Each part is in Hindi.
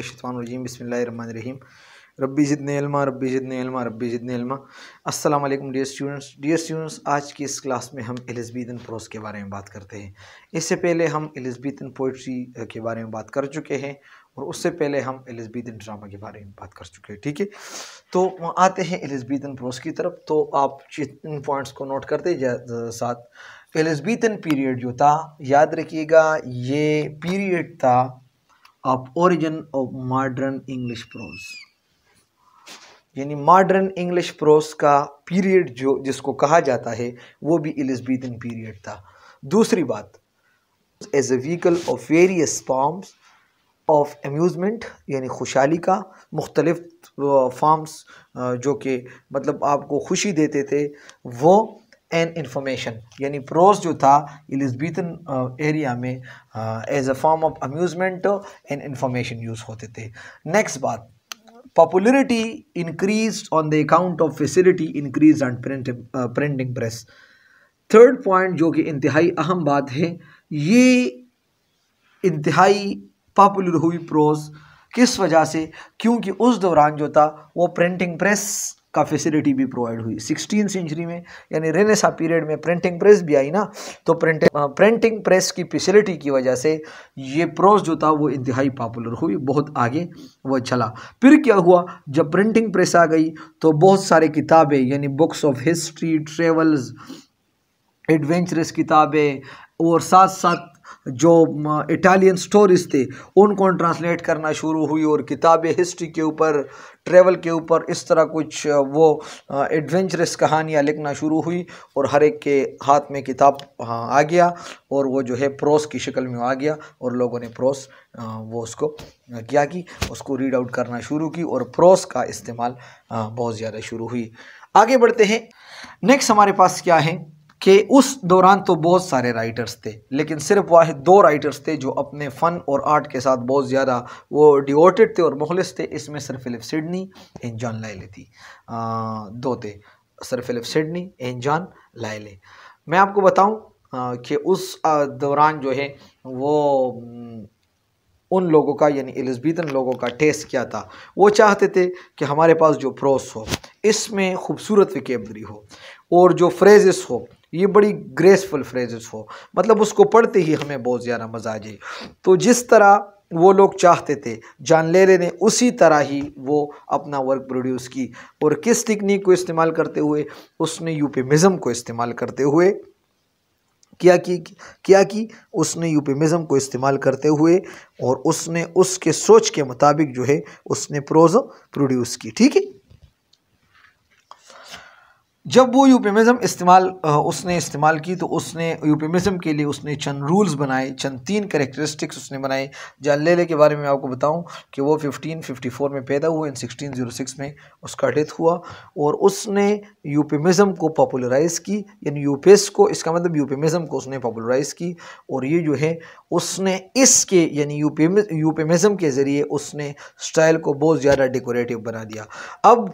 रजीम बिस्मिल्लाहिर्रहमानिर्रहीम रब्बी जितने इल्मा रब्बी जितने इल्मा रब्बी जितने इल्मा अस्सलाम वालेकुम डियर स्टूडेंट्स डियर स्टूडेंट्स आज की इस क्लास में हम एलिजबीथन प्रोस के बारे में बात करते हैं इससे पहले हम एलिजबीथन पोइट्री के बारे में बात कर चुके हैं और उससे पहले हम एलिजबीथन ड्रामा के बारे में बात कर चुके हैं ठीक है तो आते हैं एलिजबीथन प्रोस की तरफ तो आप इन पॉइंट्स को नोट करते साथ एलिजबीथन पीरियड जो था याद रखिएगा ये पीरियड था of origin of modern English prose यानी मॉडर्न इंग्लिश प्रोस का पीरियड जो जिसको कहा जाता है वो भी एलिजबीथन पीरियड था दूसरी बात as a vehicle of various forms of amusement यानी खुशहाली का मुख्तलिफ फॉर्म्स जो कि मतलब आपको खुशी देते थे वो एन इंफॉर्मेशन यानी प्रोज जो था एलिजबीथन एरिया uh, में as a form of amusement and information use होते थे नेक्स्ट बात popularity increase on the account of facility increase on print printing press third point जो कि इंतहाई अहम बात है ये इंतहाई पॉपुलर हुई प्रोज किस वजह से क्योंकि उस दौरान जो था वो प्रिंटिंग प्रेस का फैसिलिटी भी प्रोवाइड हुई सिक्सटीन सेंचुरी में यानी रेनेसा पीरियड में प्रिंटिंग प्रेस भी आई ना तो प्रिंटिंग प्रिंटिंग प्रेस की फैसिलिटी की वजह से ये प्रोस जो था वो इंतहाई पॉपुलर हुई बहुत आगे वह चला फिर क्या हुआ जब प्रिंटिंग प्रेस आ गई तो बहुत सारे किताबें यानी books of history travels adventures किताबें और साथ साथ जो इटालियन स्टोरीज़ थे उनको ट्रांसलेट करना शुरू हुई और किताबें हिस्ट्री के ऊपर ट्रेवल के ऊपर इस तरह कुछ वो एडवेंचरस कहानियाँ लिखना शुरू हुई और हर एक के हाथ में किताब आ गया और वो जो है प्रोस की शक्ल में आ गया और लोगों ने प्रोस वो उसको क्या की उसको रीड आउट करना शुरू की और प्रोस का इस्तेमाल बहुत ज़्यादा शुरू हुई आगे बढ़ते हैं नेक्स्ट हमारे पास क्या है कि उस दौरान तो बहुत सारे राइटर्स थे लेकिन सिर्फ वाह दो राइटर्स थे जो अपने फ़न और आर्ट के साथ बहुत ज़्यादा वो डिवोटेड थे और मुखलिस थे इसमें sir Philip Sidney and John Lyly थी आ, दो थे sir Philip Sidney and John Lyly मैं आपको बताऊं कि उस दौरान जो है वो उन लोगों का यानी एलिजबीतन लोगों का टेस्ट क्या था वो चाहते थे कि हमारे पास जो प्रोस हो इसमें खूबसूरत विकेबरी हो और जो फ्रेजेस हो ये बड़ी ग्रेसफुल फ्रेजेस हो मतलब उसको पढ़ते ही हमें बहुत ज़्यादा मज़ा आ जाए तो जिस तरह वो लोग चाहते थे जान लेले ने उसी तरह ही वो अपना वर्क प्रोड्यूस की और किस टेक्निक को इस्तेमाल करते हुए उसने यूपेमिज़म को इस्तेमाल करते हुए क्या की क्या कि उसने यूपेमिज़म को इस्तेमाल करते हुए और उसने उसके सोच के मुताबिक जो है उसने प्रोज़ प्रोड्यूस की ठीक है जब वो यूपेमिज़म इस्तेमाल उसने इस्तेमाल की तो उसने यूपेमिज़म के लिए उसने चंद रूल्स बनाए चंद तीन करेक्टरिस्टिक्स उसने बनाए लेले के बारे में आपको बताऊं कि वो 1554 में पैदा हुआ इन 1606 में उसका डेथ हुआ और उसने यूपेमिज़म को पॉपुलराइज़ की यानी यूपेस को इसका मतलब यूपेमिज़म को उसने पॉपुलराइज़ की और ये जो है उसने इसके यानी यूपेमिज़म के ज़रिए उसने स्टाइल को बहुत ज़्यादा डेकोरेटिव बना दिया अब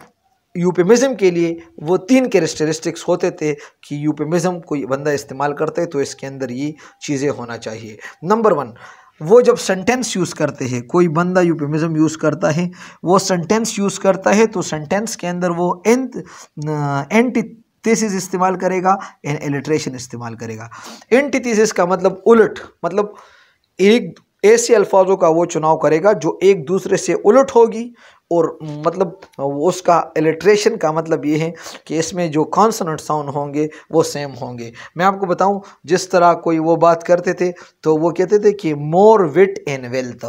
यूपेमिज़म के लिए वो तीन कैरेक्टरिस्टिक्स होते थे कि यूपेमिज़म कोई बंदा इस्तेमाल करते तो इसके अंदर ये चीज़ें होना चाहिए नंबर वन वो जब सेंटेंस यूज़ करते हैं कोई बंदा यूपेमिज़म यूज़ करता है वो सेंटेंस यूज़ करता है तो सेंटेंस के अंदर वो एंत एंटीथेसिस इस्तेमाल करेगा एंड एलिट्रेशन इस्तेमाल करेगा एंटीथेसिस का मतलब उलट मतलब एक ऐसे अल्फाजों का वो चुनाव करेगा जो एक दूसरे से उलट होगी और मतलब उसका एलिट्रेशन का मतलब ये है कि इसमें जो कॉन्सनट साउंड होंगे वो सेम होंगे मैं आपको बताऊं जिस तरह कोई वो बात करते थे तो वो कहते थे कि मोर विट एन वेल्थ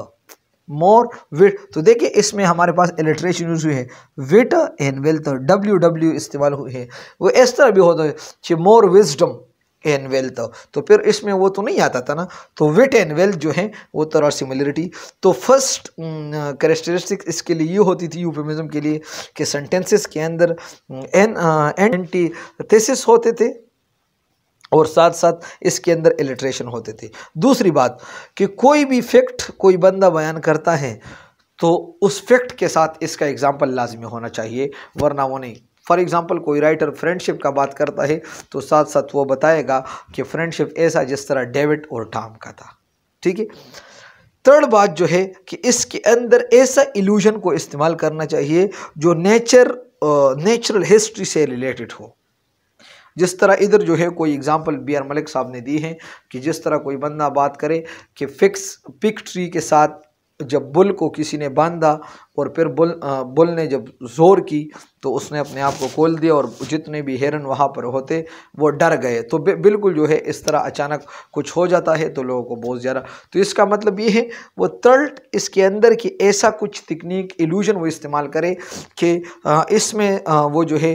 मोर विट तो देखिए इसमें हमारे पास एलिट्रेशन यूज़ हुई है wit and wealth W W इस्तेमाल हुई है वो इस तरह भी होता है कि मोर विजडम एन वेल तो, तो फिर इसमें वो तो नहीं आता था ना तो वेट एन वेल जो है वो तरह सिमिलरिटी तो फर्स्ट करेक्टरिस्टिक इसके लिए ये होती थी यूपेमिज़म के लिए कि सेंटेंसेस के अंदर एन एंटी थेसिस होते थे और साथ साथ इसके अंदर एलिट्रेशन होते थे दूसरी बात कि कोई भी फैक्ट कोई बंदा बयान करता है तो उस फैक्ट के साथ इसका एग्ज़ाम्पल लाजमी होना चाहिए वरना वो नहीं फॉर एग्ज़ाम्पल कोई राइटर फ्रेंडशिप का बात करता है तो साथ साथ वो बताएगा कि फ्रेंडशिप ऐसा जिस तरह डेविड और टॉम का था ठीक है थर्ड बात जो है कि इसके अंदर ऐसा इल्यूजन को इस्तेमाल करना चाहिए जो नेचर नेचुरल हिस्ट्री से रिलेटेड हो जिस तरह इधर जो है कोई एग्जांपल बी आर मलिक साहब ने दी है कि जिस तरह कोई बंदा बात करे कि फिक्स पिक ट्री के साथ जब बुल को किसी ने बांधा और फिर बुल आ, बुल ने जब जोर की तो उसने अपने आप को खोल दिया और जितने भी हिरन वहाँ पर होते वो डर गए तो बिल्कुल जो है इस तरह अचानक कुछ हो जाता है तो लोगों को बहुत ज़्यादा तो इसका मतलब ये है वो तर्ट इसके अंदर की ऐसा कुछ तकनीक इल्यूजन वो इस्तेमाल करे कि इसमें वो जो है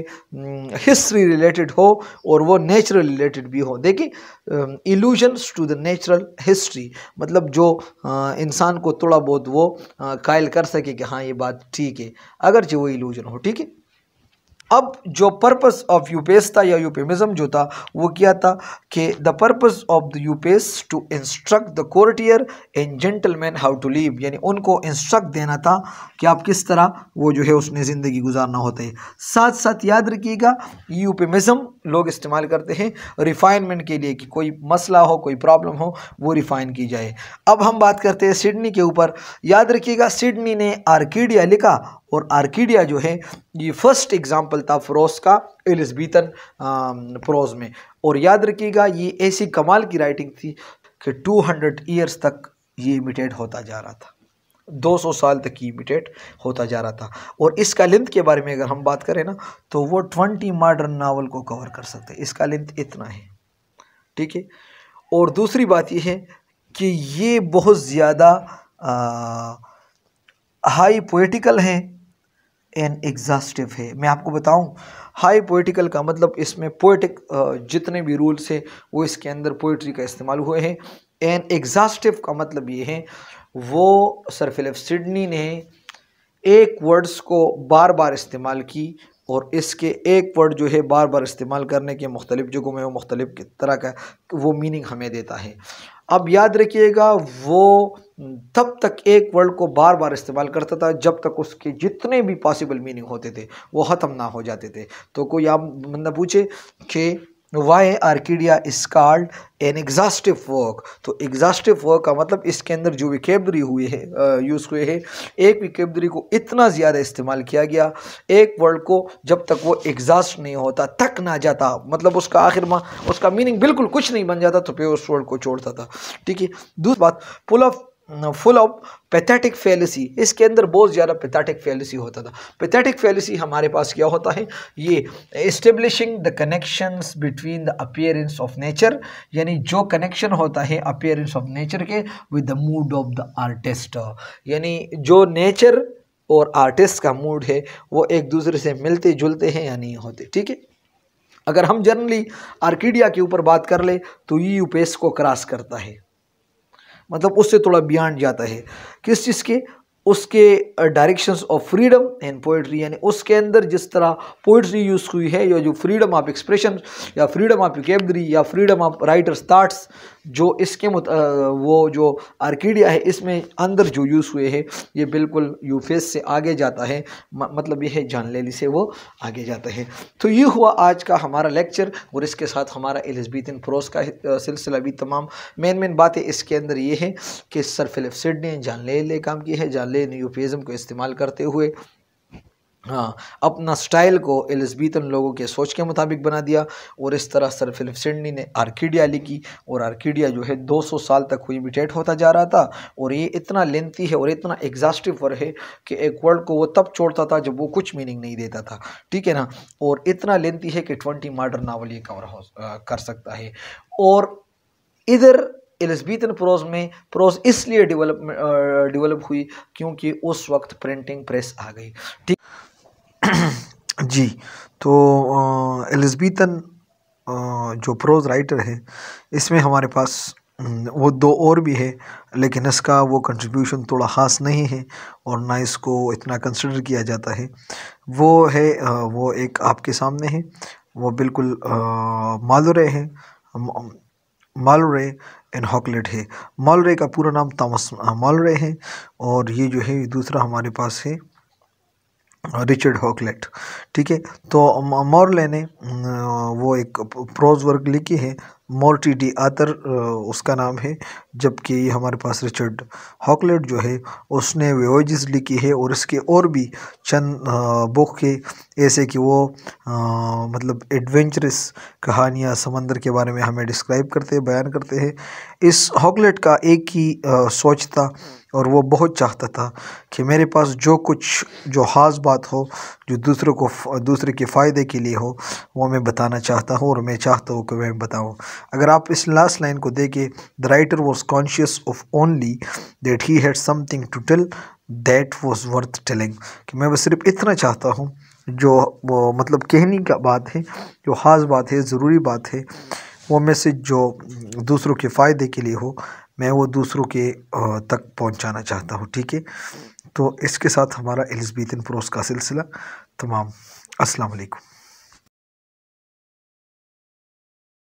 हिस्ट्री रिलेटेड हो और वो नेचुरल रिलेटेड भी हो देखिए allusions to the natural history मतलब जो इंसान को थोड़ा बहुत वो कायल कर सके कि हाँ ये बात ठीक है अगरचे वो इल्यूजन हो ठीक है अब जो पर्पस ऑफ यूपेस था या यूपेमिज़म जो था वो क्या था कि the purpose of the Euphues to instruct the courtier and gentleman how to live यानी उनको इंस्ट्रक्ट देना था कि आप किस तरह वो जो है उसने ज़िंदगी गुजारना होता है साथ साथ याद रखिएगा यूपेमिज़म लोग इस्तेमाल करते हैं रिफाइनमेंट के लिए कि कोई मसला हो कोई प्रॉब्लम हो वो रिफ़ाइन की जाए अब हम बात करते हैं सिडनी के ऊपर याद रखिएगा सिडनी ने आर्किडिया लिखा और आर्किडिया जो है ये फर्स्ट एग्ज़ाम्पल था फ़रोज़ का एलिसबीतन फ़रोज़ um, में और याद रखिएगा ये ऐसी कमाल की राइटिंग थी कि 200 ईयर्स तक ये इमिटेट होता जा रहा था 200 साल तक ये इमिटेट होता जा रहा था और इसका लेंथ के बारे में अगर हम बात करें ना तो वो ट्वेंटी मॉडर्न नावल को कवर कर सकते हैं इसका लेंथ इतना है ठीक है और दूसरी बात यह है कि ये बहुत ज़्यादा हाई पोइटिकल हैं एन एग्जास्टिव है मैं आपको बताऊं हाई पोइटिकल का मतलब इसमें पोइटिक जितने भी रूल्स है वो इसके अंदर पोइट्री का इस्तेमाल हुए हैं एन एग्जास्टिव का मतलब ये है वो सर फिलिप सिडनी ने एक वर्ड्स को बार बार इस्तेमाल की और इसके एक वर्ड जो है बार बार इस्तेमाल करने के मुख्तलिफ़ जगहों में वो मुख्तलिफ़ तरह का वो मीनिंग हमें देता है अब याद रखिएगा वो तब तक एक वर्ड को बार बार इस्तेमाल करता था जब तक उसके जितने भी पॉसिबल मीनिंग होते थे वो ख़त्म ना हो जाते थे तो कोई आप बंदा पूछे कि why Arcadia is called an exhaustive work तो एग्जास्टिव वर्क का मतलब इसके अंदर जो विकेबरी हुए है यूज़ हुए हैं एक विकेबरी को इतना ज़्यादा इस्तेमाल किया गया एक वर्ड को जब तक वो एग्जास्ट नहीं होता तक ना जाता मतलब उसका आखिर माँ उसका मीनिंग बिल्कुल कुछ नहीं बन जाता तो फिर उस वर्ड को छोड़ता था ठीक है दूसरी बात pull of full of pathetic fallacy इसके अंदर बहुत ज़्यादा पैथेटिक फेलिसी होता था पैथेटिक फेलिसी हमारे पास क्या होता है ये establishing the connections between the appearance of nature यानी जो कनेक्शन होता है अपियरेंस ऑफ नेचर के with the mood of the artist यानी जो नेचर और आर्टिस्ट का मूड है वो एक दूसरे से मिलते जुलते हैं या नहीं होते ठीक है अगर हम जनरली आर्किडिया के ऊपर बात कर ले तो ये यूपेस को क्रॉस करता है मतलब उससे थोड़ा बियॉन्ड जाता है किस चीज़ के उसके directions of freedom and poetry यानी उसके अंदर जिस तरह पोइट्री यूज़ हुई है या जो फ्रीडम ऑफ एक्सप्रेशन या फ्रीडम ऑफ कैबरी या फ्रीडम ऑफ राइटर्स थाट्स जो इसके मुत, वो जो आर्किडिया है इसमें अंदर जो यूज़ हुए हैं ये बिल्कुल यूफेस से आगे जाता है म, मतलब ये है जानलेली से वो आगे जाता है तो ये हुआ आज का हमारा लेक्चर और इसके साथ हमारा एलिजबीतिन प्रोस का सिलसिला भी तमाम मेन मेन बातें इसके अंदर ये है कि सर फिलिप सिड ने जानलेले काम किया है जानले यूफेजम को इस्तेमाल करते हुए हाँ अपना स्टाइल को एलिजबीतन लोगों के सोच के मुताबिक बना दिया और इस तरह सर फिलिप सिडनी ने आर्किडिया लिखी और आर्किडिया जो है 200 साल तक हुई मिटेट होता जा रहा था और ये इतना लेंथी है और इतना एग्जास्टिव वर्क है कि एक वर्ड को वो तब छोड़ता था जब वो कुछ मीनिंग नहीं देता था ठीक है ना और इतना लेंथी है कि ट्वेंटी मॉडर्न नावल ये कवर हो कर सकता है और इधर एलिजबीतन प्रोज में प्रोज इसलिए डिवेलप डिवेलप हुई क्योंकि उस वक्त प्रिंटिंग प्रेस आ गई ठीक जी तो एलिजबीतन जो प्रोज़ राइटर है इसमें हमारे पास वो दो और भी है लेकिन इसका वो कंट्रीब्यूशन थोड़ा ख़ास नहीं है और ना इसको इतना कंसिडर किया जाता है वो है वो एक आपके सामने है वो बिल्कुल मालोरे हैं मालोरे एंड हॉकलेट है मालोरे का पूरा नाम तामस मालोरे है और ये जो है दूसरा हमारे पास है रिचर्ड हॉकलेट ठीक है तो मॉरले ने वो एक प्रोज वर्क लिखी है मोर्टी डी आतर उसका नाम है जबकि हमारे पास रिचर्ड हॉकलेट जो है उसने वेजिस लिखी है और इसके और भी चंद बुक के ऐसे कि वो आ, मतलब एडवेंचरस कहानियाँ समंदर के बारे में हमें डिस्क्राइब करते हैं बयान करते हैं इस हॉकलेट का एक ही आ, सोच था और वो बहुत चाहता था कि मेरे पास जो कुछ जो खास बात हो जो दूसरों को दूसरे के फ़ायदे के लिए हो वो मैं बताना चाहता हूँ और मैं चाहता हूँ कि मैं बताऊँ अगर आप इस लास्ट लाइन को देखें the writer was conscious of only that he had something to tell that was worth telling कि मैं बस सिर्फ इतना चाहता हूँ जो वो मतलब कहने का बात है जो ख़ास बात है ज़रूरी बात है वो मैसेज जो दूसरों के फ़ायदे के लिए हो मैं वो दूसरों के तक पहुंचाना चाहता हूँ ठीक है तो इसके साथ हमारा एलिजबीतिन प्रोस का सिलसिला तमाम अस्सलाम वालेकुम